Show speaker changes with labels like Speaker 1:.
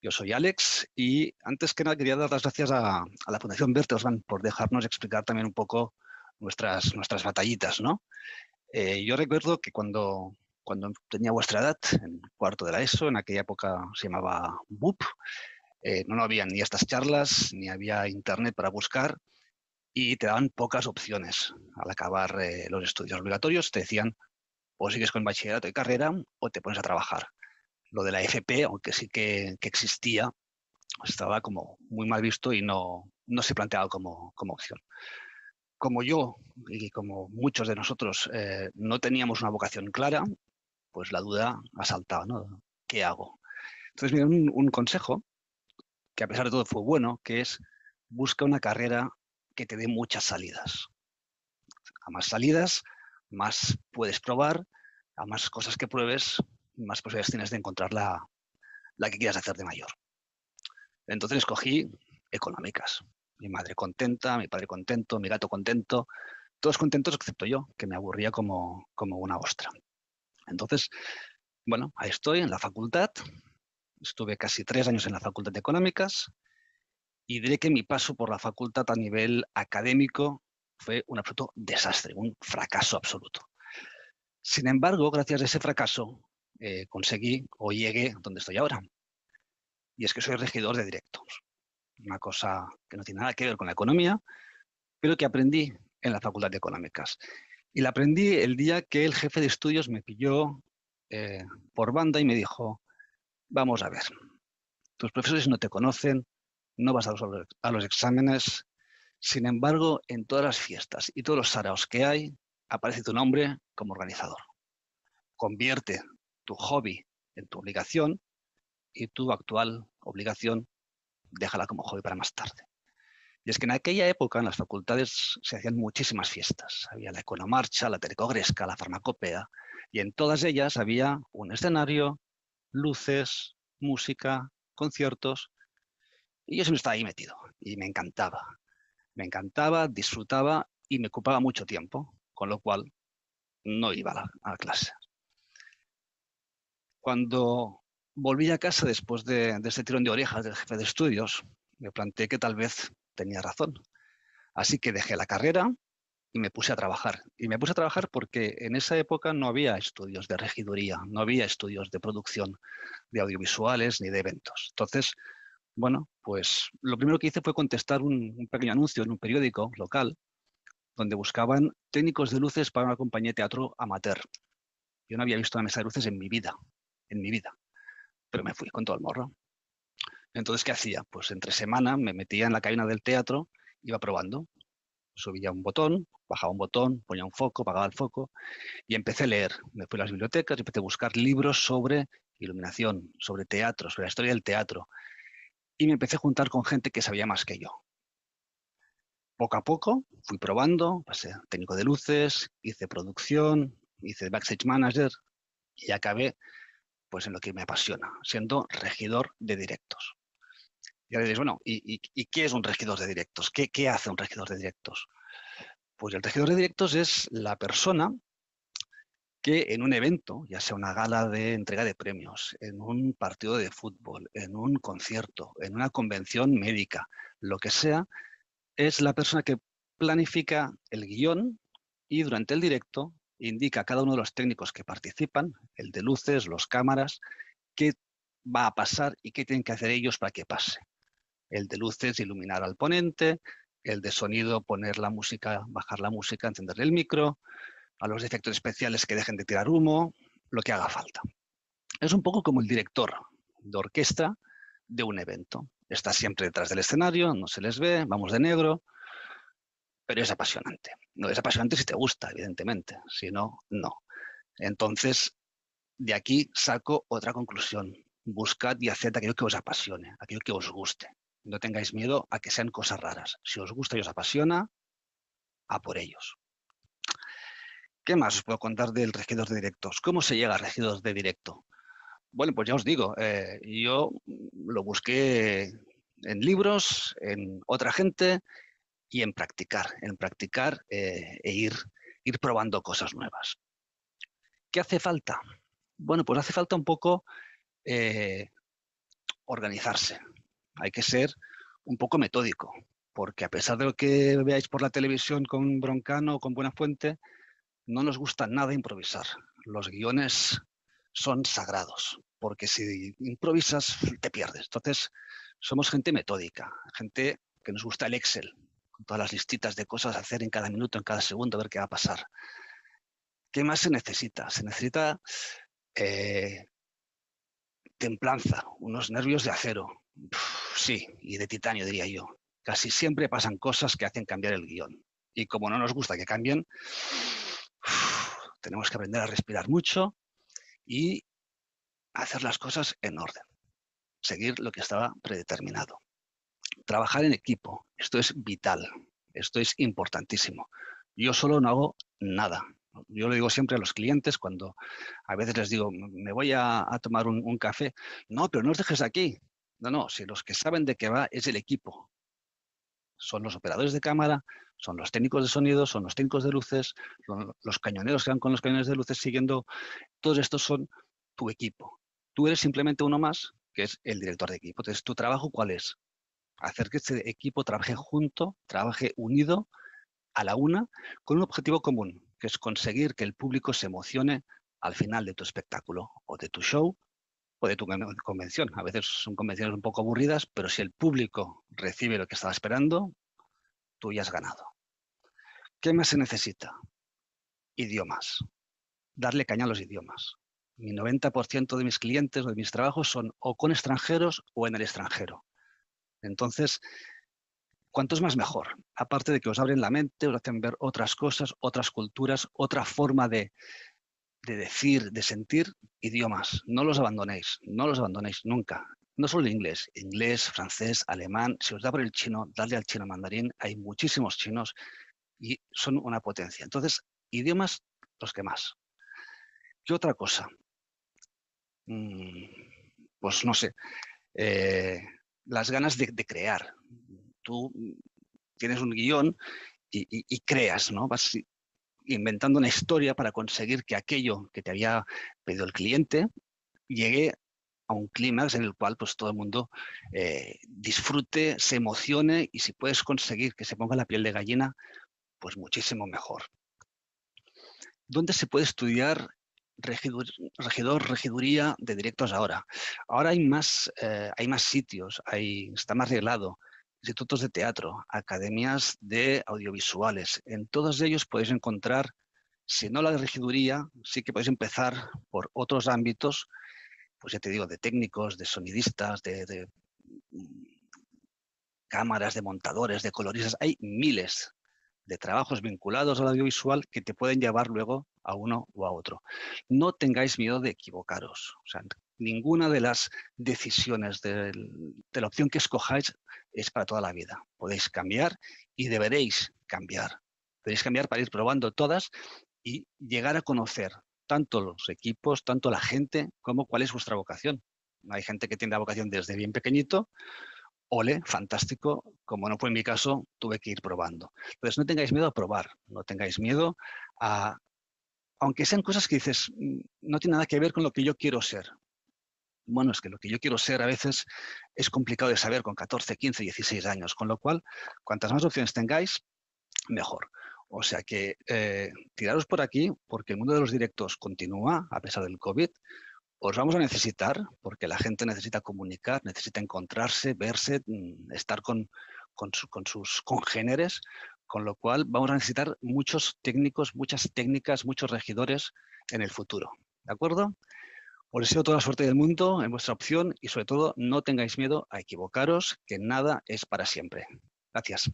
Speaker 1: Yo soy Alex y antes que nada quería dar las gracias a, la Fundación Bertelsmann por dejarnos explicar también un poco nuestras, nuestras batallitas. ¿no? Eh, yo recuerdo que cuando, cuando tenía vuestra edad, en cuarto de la ESO, en aquella época se llamaba BUP, no, eh, no había ni estas charlas, ni había internet para buscar, y te daban pocas opciones al acabar eh, los estudios obligatorios. Te decían, o sigues con bachillerato y carrera o te pones a trabajar. Lo de la FP, aunque sí que, existía, estaba como muy mal visto y no, se planteaba como, opción. Como yo y como muchos de nosotros eh, no teníamos una vocación clara, pues la duda asaltaba, ¿no? ¿Qué hago? Entonces, me un, un consejo que a pesar de todo fue bueno, que es busca una carrera que te dé muchas salidas. A más salidas, más puedes probar, a más cosas que pruebes, más posibilidades tienes de encontrar la, que quieras hacer de mayor. Entonces escogí económicas. Mi madre contenta, mi padre contento, mi gato contento, todos contentos excepto yo, que me aburría como, como una ostra. Entonces, bueno, ahí estoy en la facultad. Estuve casi tres años en la facultad de económicas y diré que mi paso por la facultad a nivel académico fue un absoluto desastre, un fracaso absoluto. Sin embargo, gracias a ese fracaso, eh, conseguí o llegué donde estoy ahora. Y es que soy regidor de directos. Una cosa que no tiene nada que ver con la economía, pero que aprendí en la Facultad de Económicas. Y la aprendí el día que el jefe de estudios me pilló eh, por banda y me dijo, vamos a ver, tus profesores no te conocen, no vas a los exámenes. Sin embargo, en todas las fiestas y todos los saraos que hay, aparece tu nombre como organizador. Convierte tu hobby en tu obligación y tu actual obligación déjala como hobby para más tarde. Y es que en aquella época en las facultades se hacían muchísimas fiestas. Había la economarcha, la tercogresca, la farmacopea, y en todas ellas había un escenario, luces, música, conciertos, y yo siempre estaba ahí metido y me encantaba. Me encantaba, disfrutaba y me ocupaba mucho tiempo, con lo cual no iba a la, clase. Cuando volví a casa después de, ese este tirón de orejas del jefe de estudios, me planteé que tal vez tenía razón. Así que dejé la carrera y me puse a trabajar. Y me puse a trabajar porque en esa época no había estudios de regiduría, no había estudios de producción de audiovisuales ni de eventos. Entonces bueno, pues lo primero que hice fue contestar un, pequeño anuncio en un periódico local donde buscaban técnicos de luces para una compañía de teatro amateur. Yo no había visto una mesa de luces en mi vida, en mi vida, pero me fui con todo el morro. Entonces, ¿qué hacía? Pues entre semana me metía en la cabina del teatro, iba probando. Subía un botón, bajaba un botón, ponía un foco, apagaba el foco y empecé a leer. Me fui a las bibliotecas y empecé a buscar libros sobre iluminación, sobre teatro, sobre la historia del teatro, y me empecé a juntar con gente que sabía más que yo. Poco a poco fui probando, pasé técnico de luces, hice producción, hice backstage manager y acabé pues en lo que me apasiona, siendo regidor de directos. Y ahora diréis, bueno, ¿y, qué es un regidor de directos? ¿Qué, ¿Qué hace un regidor de directos? Pues el regidor de directos es la persona que en un evento, ya sea una gala de entrega de premios, en un partido de fútbol, en un concierto, en una convención médica, lo que sea, es la persona que planifica el guión y durante el directo indica a cada uno de los técnicos que participan, el de luces, los cámaras, qué va a pasar y qué tienen que hacer ellos para que pase. El de luces iluminar al ponente, el de sonido poner la música, bajar la música, encenderle el micro, a los efectos especiales que dejen de tirar humo, lo que haga falta. Es un poco como el director de orquesta de un evento. Está siempre detrás del escenario, no se les ve, vamos de negro, pero es apasionante. No es apasionante si te gusta, evidentemente, si no, no. Entonces, de aquí saco otra conclusión. Buscad y haced aquello que os apasione, aquello que os guste. No tengáis miedo a que sean cosas raras. Si os gusta y os apasiona, a por ellos. ¿Qué más os puedo contar del regidor de directos? ¿Cómo se llega a regidor de directo? Bueno, pues ya os digo, eh, yo lo busqué en libros, en otra gente y en practicar, en practicar eh, e ir, ir probando cosas nuevas. ¿Qué hace falta? Bueno, pues hace falta un poco eh, organizarse. Hay que ser un poco metódico, porque a pesar de lo que veáis por la televisión con Broncano o con Buena Fuente, no nos gusta nada improvisar. Los guiones son sagrados, porque si improvisas te pierdes. Entonces, somos gente metódica, gente que nos gusta el Excel, con todas las listitas de cosas a hacer en cada minuto, en cada segundo, a ver qué va a pasar. ¿Qué más se necesita? Se necesita eh, templanza, unos nervios de acero, sí, y de titanio diría yo. Casi siempre pasan cosas que hacen cambiar el guión. Y como no nos gusta que cambien, tenemos que aprender a respirar mucho y hacer las cosas en orden. Seguir lo que estaba predeterminado. Trabajar en equipo. Esto es vital. Esto es importantísimo. Yo solo no hago nada. Yo lo digo siempre a los clientes cuando a veces les digo, me voy a, tomar un, café. No, pero no os dejes aquí. No, no, si los que saben de qué va es el equipo son los operadores de cámara, son los técnicos de sonido, son los técnicos de luces, los cañoneros que van con los cañones de luces siguiendo. Todos estos son tu equipo. Tú eres simplemente uno más, que es el director de equipo. Entonces, ¿tu trabajo cuál es? Hacer que este equipo trabaje junto, trabaje unido, a la una, con un objetivo común, que es conseguir que el público se emocione al final de tu espectáculo o de tu show o de tu convención. A veces son convenciones un poco aburridas, pero si el público recibe lo que estaba esperando, tú ya has ganado. ¿Qué más se necesita? Idiomas. Darle caña a los idiomas. Mi 90% de mis clientes o de mis trabajos son o con extranjeros o en el extranjero. Entonces, es más mejor. Aparte de que os abren la mente, os hacen ver otras cosas, otras culturas, otra forma de, de decir, de sentir idiomas. No los abandonéis, no los abandonéis nunca. No solo el inglés, inglés, francés, alemán, si os da por el chino, darle al chino mandarín, hay muchísimos chinos y son una potencia. Entonces, idiomas los que más. ¿Qué otra cosa? Mm, pues no sé, eh, las ganas de, crear. Tú tienes un guión y, creas, ¿no? Vas inventando una historia para conseguir que aquello que te había pedido el cliente llegue a un clímax en el cual pues todo el mundo eh, disfrute, se emocione y si puedes conseguir que se ponga la piel de gallina, pues muchísimo mejor. ¿Dónde se puede estudiar regidor, regiduría de directos ahora? Ahora hay más, eh, hay más sitios, está más reglado institutos de teatro, academias de audiovisuales. En todos ellos podéis encontrar, si no la regiduría, sí que podéis empezar por otros ámbitos, pues ya te digo, de técnicos, de sonidistas, de, mm, cámaras, de montadores, de coloristas. Hay miles de trabajos vinculados al audiovisual que te pueden llevar luego a uno o a otro. No tengáis miedo de equivocaros ninguna de las decisiones de, la opción que escojáis es para toda la vida. Podéis cambiar y deberéis cambiar. Podéis cambiar para ir probando todas y llegar a conocer tanto los equipos, tanto la gente, como cuál es vuestra vocación. Hay gente que tiene la vocación desde bien pequeñito, ole, fantástico, como no fue en mi caso, tuve que ir probando. Entonces, no tengáis miedo a probar, no tengáis miedo a, aunque sean cosas que dices, mm, no tiene nada que ver con lo que yo quiero ser, bueno, es que lo que yo quiero ser a veces es complicado de saber con 14, 15, 16 años, con lo cual, cuantas más opciones tengáis, mejor. O sea que eh, tiraros por aquí, porque el mundo de los directos continúa a pesar del COVID. Os vamos a necesitar, porque la gente necesita comunicar, necesita encontrarse, verse, mm, estar con, con sus congéneres, con lo cual vamos a necesitar muchos técnicos, muchas técnicas, muchos regidores en el futuro. ¿De acuerdo? Os deseo toda la suerte del mundo en vuestra opción y sobre todo no tengáis miedo a equivocaros, que nada es para siempre. Gracias.